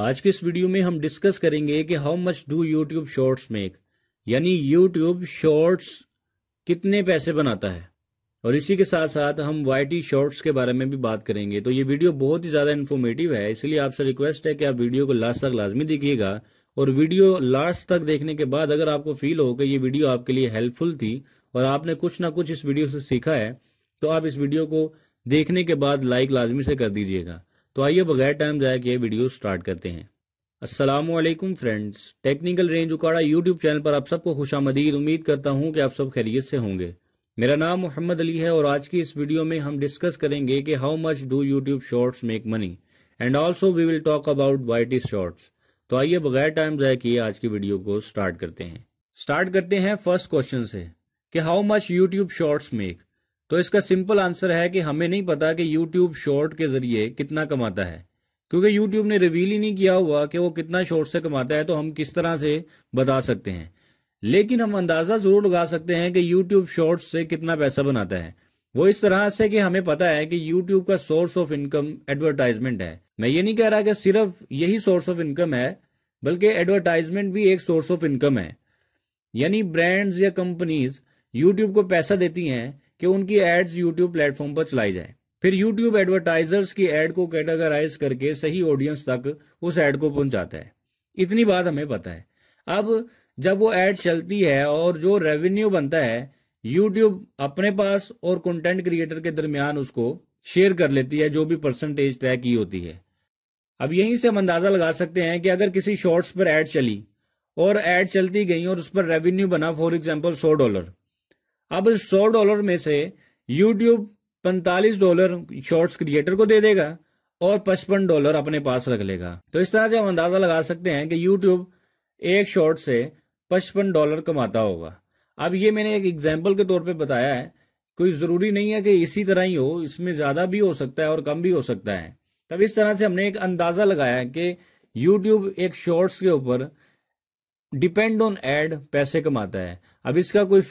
आज के इस वीडियो में हम डिस्कस करेंगे कि how much do YouTube shorts make यानी यूट्यूब शॉर्ट्स कितने पैसे बनाता है और इसी के साथ साथ हम वाई शॉर्ट्स के बारे में भी बात करेंगे तो ये वीडियो बहुत ही ज़्यादा इन्फॉर्मेटिव है इसलिए आपसे रिक्वेस्ट है कि आप वीडियो को लास्ट तक लाजमी देखिएगा और वीडियो लास्ट तक देखने के बाद अगर आपको फील हो कि ये वीडियो आपके लिए हेल्पफुल थी और आपने कुछ ना कुछ इस वीडियो से सीखा है तो आप इस वीडियो को देखने के बाद लाइक लाजमी से कर दीजिएगा तो आइए बगैर टाइम जाए किए वीडियो स्टार्ट करते हैं असलम फ्रेंड्स टेक्निकल रेंज उकाड़ा यूट्यूब चैनल पर आप सबको खुश आमदीद उम्मीद करता हूँ कि आप सब खैरियत से होंगे मेरा नाम मोहम्मद अली है और आज की इस वीडियो में हम डिस्कस करेंगे कि how much do YouTube shorts make money and also we will talk about what is shorts तो आइए बगैर टाइम जाए किए आज की वीडियो को स्टार्ट करते हैं स्टार्ट करते हैं फर्स्ट क्वेश्चन से कि how much YouTube shorts make तो इसका सिंपल आंसर है कि हमें नहीं पता कि यूट्यूब शॉर्ट के जरिए कितना कमाता है क्योंकि यूट्यूब ने रिवील ही नहीं किया हुआ कि वो कितना शॉर्ट से कमाता है तो हम किस तरह से बता सकते हैं लेकिन हम अंदाज़ा ज़रूर लगा सकते हैं कि यूट्यूब शॉर्ट से कितना पैसा बनाता है वो इस तरह से कि हमें पता है कि यूट्यूब का सोर्स ऑफ इनकम एडवर्टाइजमेंट है मैं ये नहीं कह रहा कि सिर्फ यही सोर्स ऑफ इनकम है बल्कि एडवर्टाइजमेंट भी एक सोर्स ऑफ इनकम है यानी ब्रांड्स या कंपनीज यूट्यूब को पैसा देती हैं कि उनकी एड्स यूट्यूब प्लेटफॉर्म पर चलाई जाए फिर यूट्यूब एडवर्टाइजर्स की एड को कैटेगराइज करके सही ऑडियंस तक उस एड को पहुंचाता है इतनी बात हमें पता है अब जब वो एड चलती है और जो रेवेन्यू बनता है यूट्यूब अपने पास और कंटेंट क्रिएटर के दरमियान उसको शेयर कर लेती है जो भी परसेंटेज तय की होती है अब यहीं से हम अंदाजा लगा सकते हैं कि अगर किसी शॉर्ट्स पर एड चली और एड चलती गई और उस पर रेवेन्यू बना फॉर एग्जाम्पल सौ डॉलर अब सौ डॉलर में से यूट्यूब पैंतालीस डॉलर शॉर्ट्स क्रिएटर को दे देगा और पचपन डॉलर अपने पास रख लेगा तो इस तरह से हम अंदाजा लगा सकते हैं कि यूट्यूब एक शॉर्ट से पचपन डॉलर कमाता होगा अब ये मैंने एक एग्जाम्पल के तौर पर बताया है कोई ज़रूरी नहीं है कि इसी तरह ही हो इसमें ज़्यादा भी हो सकता है और कम भी हो सकता है तब इस तरह से हमने एक अंदाज़ा लगाया कि यूट्यूब एक शॉर्ट्स के ऊपर डिपेंड ऑन एड पैसे कमाता है अब इसका कोई